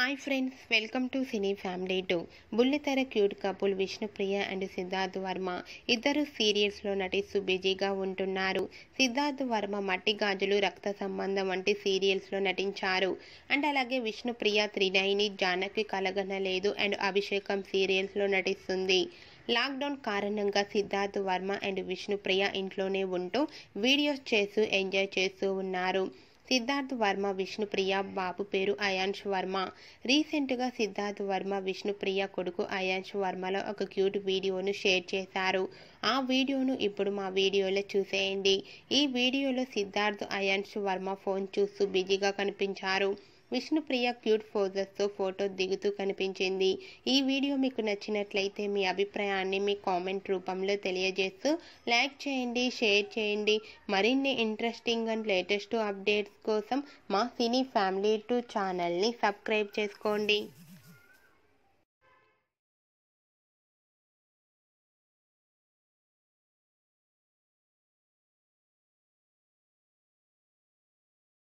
hi friends welcome to cine family to బుల్లితెర cute couple Vishnupriya and Siddharth Varma ఇద్దరు సీరియల్స్లో నటిస్తూ బిజీగా ఉంటున్నారు సిద్ధార్థ్ వర్మ మట్టి గాజులు రక్త సంబంధం వంటి సీరియల్స్లో నటించారు అండ్ అలాగే విష్ణుప్రియ త్రినైని జానకి కలగనలేదు అండ్ అభిషేకం సీరియల్స్లో నటిస్తుంది లాక్డౌన్ కారణంగా సిద్ధార్థ్ వర్మ అండ్ విష్ణుప్రియ ఇంట్లోనే ఉంటూ వీడియోస్ చేస్తూ ఎంజాయ్ చేస్తూ ఉన్నారు సిద్ధార్థ్ వర్మ విష్ణుప్రియ బాబు పేరు అయాన్ష్ వర్మ రీసెంట్గా సిద్ధార్థ్ వర్మ విష్ణుప్రియ కొడుకు అయాన్ష్ వర్మలో ఒక క్యూట్ వీడియోను షేర్ చేశారు ఆ వీడియోను ఇప్పుడు మా వీడియోలో చూసేయండి ఈ వీడియోలో సిద్ధార్థ్ అయాన్ష్ వర్మ ఫోన్ చూస్తూ బిజీగా కనిపించారు విష్ణుప్రియ క్యూట్ ఫోజెస్తో ఫోటో దిగుతూ కనిపించింది ఈ వీడియో మీకు నచ్చినట్లయితే మీ అభిప్రాయాన్ని మీ కామెంట్ రూపంలో తెలియజేస్తూ లైక్ చేయండి షేర్ చేయండి మరిన్ని ఇంట్రెస్టింగ్ అండ్ లేటెస్ట్ అప్డేట్స్ కోసం మా సినీ ఫ్యామిలీ టూ ఛానల్ని సబ్స్క్రైబ్ చేసుకోండి